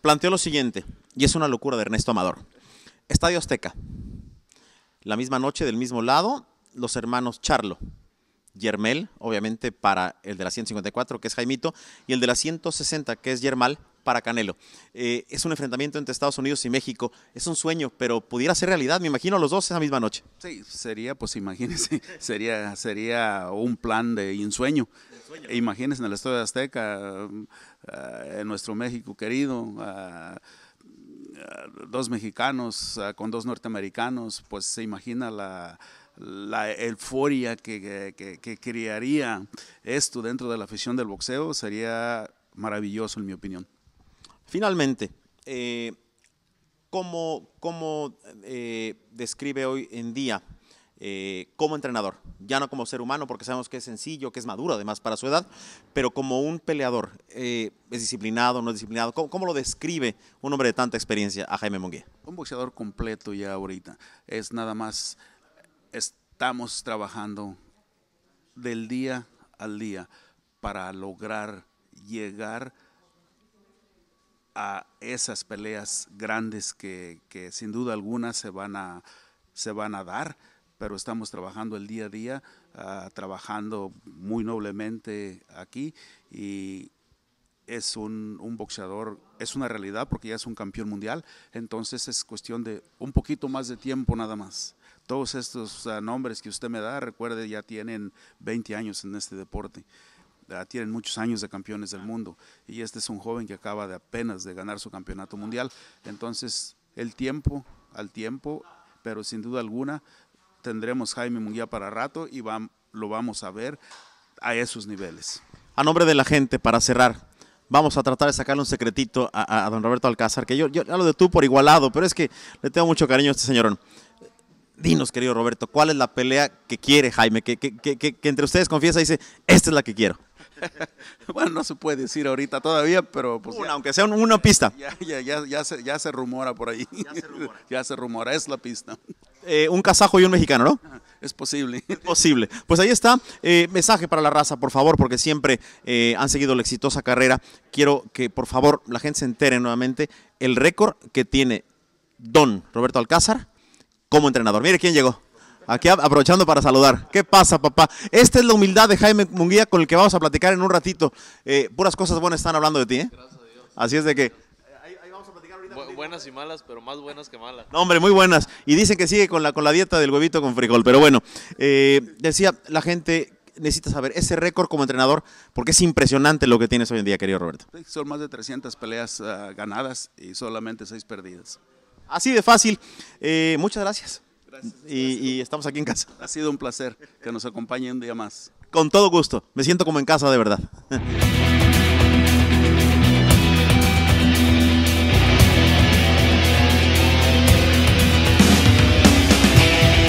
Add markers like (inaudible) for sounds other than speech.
planteó lo siguiente, y es una locura de Ernesto Amador. Estadio Azteca. La misma noche, del mismo lado, los hermanos Charlo, Yermel, obviamente para el de la 154, que es Jaimito, y el de la 160, que es Yermal, para Canelo. Eh, es un enfrentamiento entre Estados Unidos y México. Es un sueño, pero pudiera ser realidad, me imagino, los dos esa misma noche. Sí, sería, pues imagínense, (laughs) sería, sería un plan de ensueño. imagínense en la historia de Azteca, eh, en nuestro México querido. Eh, dos mexicanos con dos norteamericanos, pues se imagina la, la euforia que, que, que, crearía esto dentro de la afición del boxeo sería maravilloso en mi opinión. Finalmente, eh, ¿cómo, eh, describe hoy en día eh, como entrenador? Ya no como ser humano, porque sabemos que es sencillo, que es maduro además para su edad, pero como un peleador. ¿Es disciplinado, no es disciplinado? ¿Cómo, lo describe un hombre de tanta experiencia a Jaime mongué Un boxeador completo ya ahorita. Es nada más, estamos trabajando del día al día para lograr llegar a esas peleas grandes que, sin duda alguna se van a, se van a dar pero estamos trabajando el día a día, ah, trabajando muy noblemente aquí y es un, boxeador, es una realidad porque ya es un campeón mundial, entonces es cuestión de un poquito más de tiempo nada más. Todos estos ah, nombres que usted me da, recuerde, ya tienen 20 años en este deporte. Ah, tienen muchos años de campeones del mundo y este es un joven que acaba de apenas de ganar su campeonato mundial. Entonces, el tiempo al tiempo, pero sin duda alguna tendremos Jaime Munguía para rato y lo vamos a ver a esos niveles. A nombre de la gente, para cerrar, vamos a tratar de sacarle un secretito a, don Roberto Alcázar, que yo, yo hablo de tú por igualado, pero es que le tengo mucho cariño a este señorón. Dinos, querido Roberto, ¿cuál es la pelea que quiere Jaime? Que, que, que, que entre ustedes confiesa y dice, esta es la que quiero. (laughs) bueno, no se puede decir ahorita todavía, pero pues. aunque sea una pista. Ya, se, rumora por ahí. Ya se rumora. (laughs) es la pista. Eh, un kazajo y un mexicano, ¿no? Es posible. (laughs) Es posible. Pues ahí está. Eh, mensaje para la raza, por favor, porque siempre eh, han seguido la exitosa carrera. Quiero que, por favor, la gente se entere nuevamente el récord que tiene Don Roberto Alcázar como entrenador. Mire quién llegó. Aquí aprovechando para saludar. ¿Qué pasa, papá? Esta es la humildad de Jaime Munguía con el que vamos a platicar en un ratito. Eh, puras cosas buenas están hablando de ti, ¿eh? Gracias a Dios. Así es de que... buenas y malas, pero más buenas que malas. No, hombre, muy buenas. Y dicen que sigue con la, con la dieta del huevito con frijol. Pero bueno, eh, decía la gente necesita saber ese récord como entrenador, porque es impresionante lo que tienes hoy en día, querido Roberto. Son más de 300 peleas ah, ganadas y solamente 6 perdidas. Así de fácil. Eh, muchas gracias. Y, y estamos aquí en casa. Ha sido un placer que nos acompañe un día más. Con todo gusto. Me siento como en casa de verdad. (laughs)